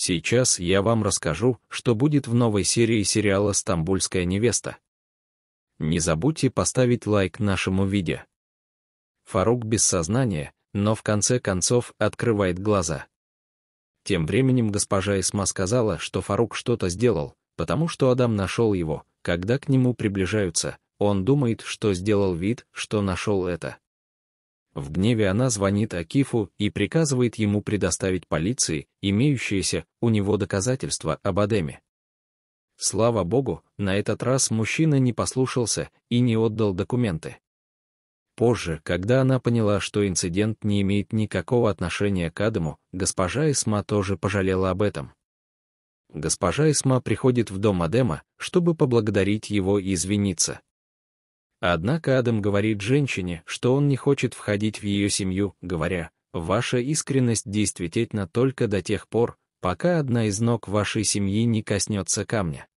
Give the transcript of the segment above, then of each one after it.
Сейчас я вам расскажу, что будет в новой серии сериала «Стамбульская невеста». Не забудьте поставить лайк нашему видео. Фарук без сознания, но в конце концов открывает глаза. Тем временем госпожа Исма сказала, что Фарук что-то сделал, потому что Адам нашел его, когда к нему приближаются, он думает, что сделал вид, что нашел это. В гневе она звонит Акифу и приказывает ему предоставить полиции имеющиеся у него доказательства об Адеме. Слава богу, на этот раз мужчина не послушался и не отдал документы. Позже, когда она поняла, что инцидент не имеет никакого отношения к Адаму, госпожа Исма тоже пожалела об этом. Госпожа Исма приходит в дом Адема, чтобы поблагодарить его и извиниться. Однако Адам говорит женщине, что он не хочет входить в ее семью, говоря, «Ваша искренность действительна только до тех пор, пока одна из ног вашей семьи не коснется камня».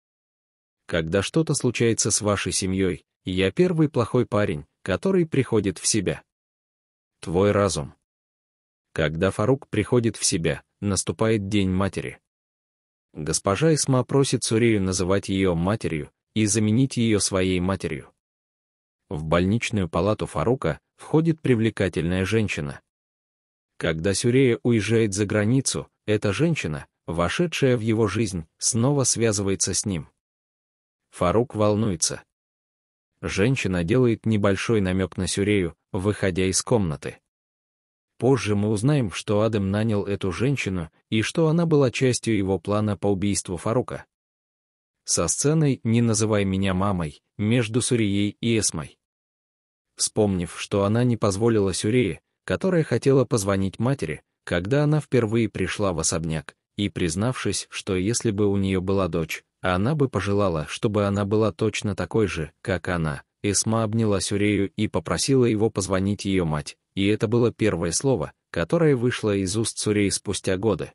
Когда что-то случается с вашей семьей, я первый плохой парень, который приходит в себя. Твой разум. Когда Фарук приходит в себя, наступает День Матери. Госпожа Исма просит Сурею называть ее матерью и заменить ее своей матерью. В больничную палату Фарука входит привлекательная женщина. Когда Сюрея уезжает за границу, эта женщина, вошедшая в его жизнь, снова связывается с ним. Фарук волнуется. Женщина делает небольшой намек на Сюрею, выходя из комнаты. Позже мы узнаем, что Адам нанял эту женщину и что она была частью его плана по убийству Фарука. Со сценой «Не называй меня мамой» между Сурией и Эсмой вспомнив, что она не позволила Сюрее, которая хотела позвонить матери, когда она впервые пришла в особняк, и признавшись, что если бы у нее была дочь, она бы пожелала, чтобы она была точно такой же, как она. Эсма обняла Сюрею и попросила его позвонить ее мать, и это было первое слово, которое вышло из уст Сюреи спустя годы.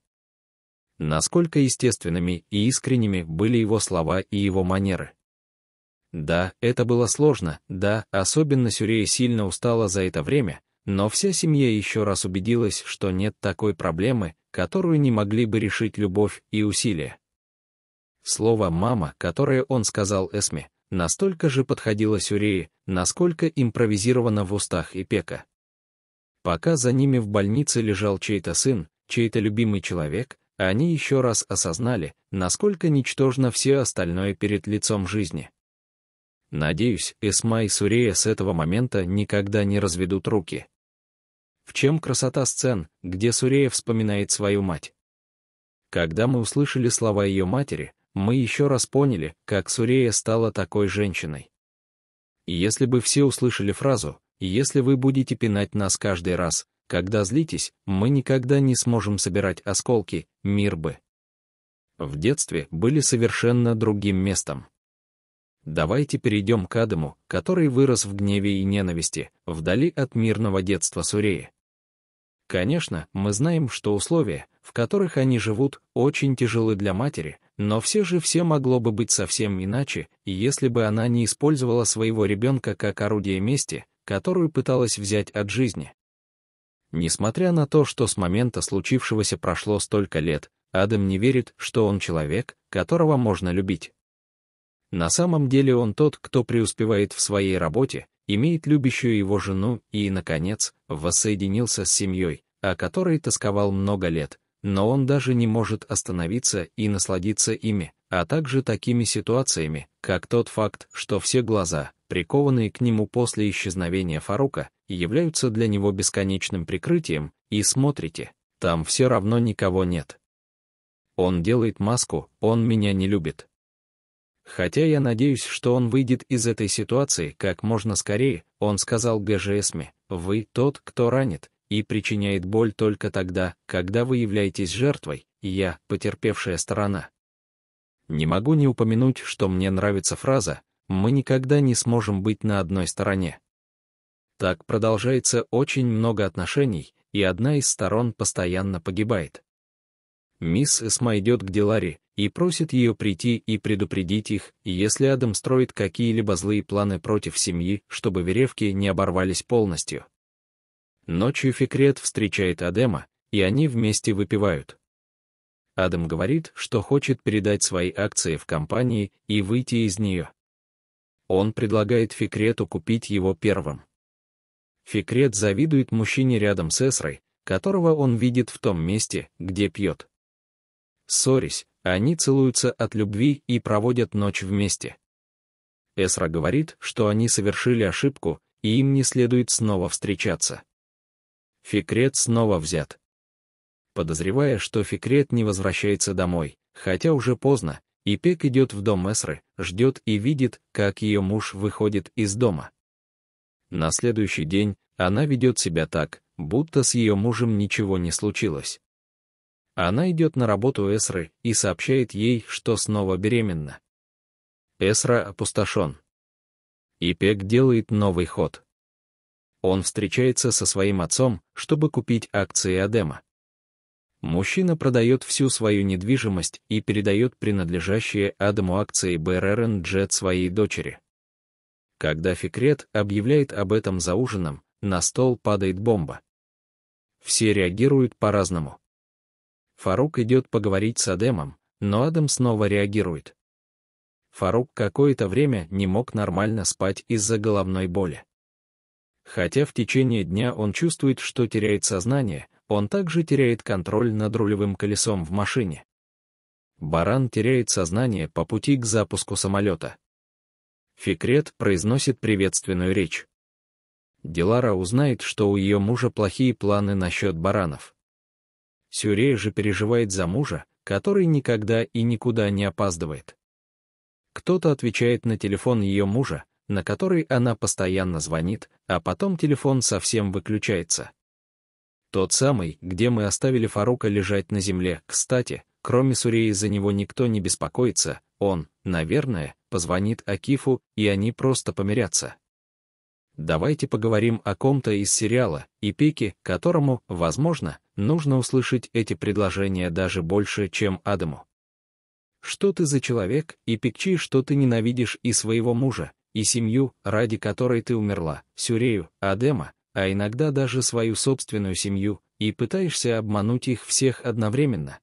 Насколько естественными и искренними были его слова и его манеры. Да, это было сложно, да, особенно Сюрея сильно устала за это время, но вся семья еще раз убедилась, что нет такой проблемы, которую не могли бы решить любовь и усилия. Слово «мама», которое он сказал Эсме, настолько же подходило Сюрее, насколько импровизировано в устах Ипека. Пока за ними в больнице лежал чей-то сын, чей-то любимый человек, они еще раз осознали, насколько ничтожно все остальное перед лицом жизни. Надеюсь, Эсма и Сурея с этого момента никогда не разведут руки. В чем красота сцен, где Сурея вспоминает свою мать? Когда мы услышали слова ее матери, мы еще раз поняли, как Сурея стала такой женщиной. Если бы все услышали фразу «Если вы будете пинать нас каждый раз, когда злитесь, мы никогда не сможем собирать осколки, мир бы». В детстве были совершенно другим местом. Давайте перейдем к Адаму, который вырос в гневе и ненависти, вдали от мирного детства Суреи. Конечно, мы знаем, что условия, в которых они живут, очень тяжелы для матери, но все же все могло бы быть совсем иначе, если бы она не использовала своего ребенка как орудие мести, которую пыталась взять от жизни. Несмотря на то, что с момента случившегося прошло столько лет, Адам не верит, что он человек, которого можно любить. На самом деле он тот, кто преуспевает в своей работе, имеет любящую его жену и, наконец, воссоединился с семьей, о которой тосковал много лет, но он даже не может остановиться и насладиться ими, а также такими ситуациями, как тот факт, что все глаза, прикованные к нему после исчезновения Фарука, являются для него бесконечным прикрытием, и смотрите, там все равно никого нет. Он делает маску, он меня не любит. Хотя я надеюсь, что он выйдет из этой ситуации как можно скорее, он сказал ГЖСМе, «Вы тот, кто ранит, и причиняет боль только тогда, когда вы являетесь жертвой, и я — потерпевшая сторона». Не могу не упомянуть, что мне нравится фраза «Мы никогда не сможем быть на одной стороне». Так продолжается очень много отношений, и одна из сторон постоянно погибает. Мисс Эсма идет к Дилари, и просит ее прийти и предупредить их, если Адам строит какие-либо злые планы против семьи, чтобы веревки не оборвались полностью. Ночью Фикрет встречает Адема, и они вместе выпивают. Адам говорит, что хочет передать свои акции в компании и выйти из нее. Он предлагает Фикрету купить его первым. Фикрет завидует мужчине рядом с Эсрой, которого он видит в том месте, где пьет. Ссорясь, они целуются от любви и проводят ночь вместе. Эсра говорит, что они совершили ошибку, и им не следует снова встречаться. Фикрет снова взят. Подозревая, что Фикрет не возвращается домой, хотя уже поздно, и Пек идет в дом Эсры, ждет и видит, как ее муж выходит из дома. На следующий день она ведет себя так, будто с ее мужем ничего не случилось. Она идет на работу Эсры и сообщает ей, что снова беременна. Эсра опустошен. И Пек делает новый ход. Он встречается со своим отцом, чтобы купить акции Адема. Мужчина продает всю свою недвижимость и передает принадлежащие Адаму акции БРРНДЖ своей дочери. Когда Фикрет объявляет об этом за ужином, на стол падает бомба. Все реагируют по-разному. Фарук идет поговорить с Адемом, но Адам снова реагирует. Фарук какое-то время не мог нормально спать из-за головной боли. Хотя в течение дня он чувствует, что теряет сознание, он также теряет контроль над рулевым колесом в машине. Баран теряет сознание по пути к запуску самолета. Фикрет произносит приветственную речь. Дилара узнает, что у ее мужа плохие планы насчет баранов. Сюрей же переживает за мужа, который никогда и никуда не опаздывает. Кто-то отвечает на телефон ее мужа, на который она постоянно звонит, а потом телефон совсем выключается. Тот самый, где мы оставили Фарука лежать на земле, кстати, кроме Суреи за него никто не беспокоится, он, наверное, позвонит Акифу, и они просто помирятся. Давайте поговорим о ком-то из сериала, и Пике, которому, возможно, нужно услышать эти предложения даже больше, чем Адаму. Что ты за человек, и пикчи, что ты ненавидишь и своего мужа, и семью, ради которой ты умерла, Сюрею, Адема, а иногда даже свою собственную семью, и пытаешься обмануть их всех одновременно.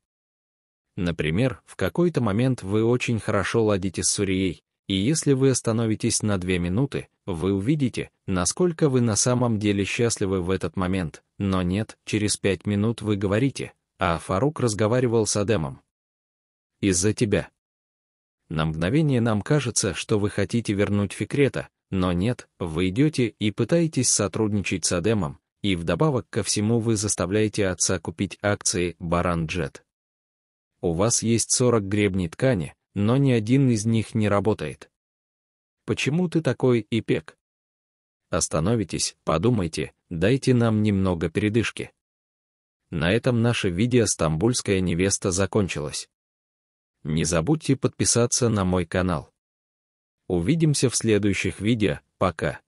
Например, в какой-то момент вы очень хорошо ладите с Сурией, и если вы остановитесь на две минуты, вы увидите, насколько вы на самом деле счастливы в этот момент. Но нет, через пять минут вы говорите, а Фарук разговаривал с Адемом. Из-за тебя. На мгновение нам кажется, что вы хотите вернуть Фикрета, но нет, вы идете и пытаетесь сотрудничать с Адемом, и вдобавок ко всему вы заставляете отца купить акции «Баранджет». У вас есть 40 гребней ткани, но ни один из них не работает. Почему ты такой ипек? Остановитесь, подумайте, дайте нам немного передышки. На этом наше видео «Стамбульская невеста» закончилось. Не забудьте подписаться на мой канал. Увидимся в следующих видео, пока.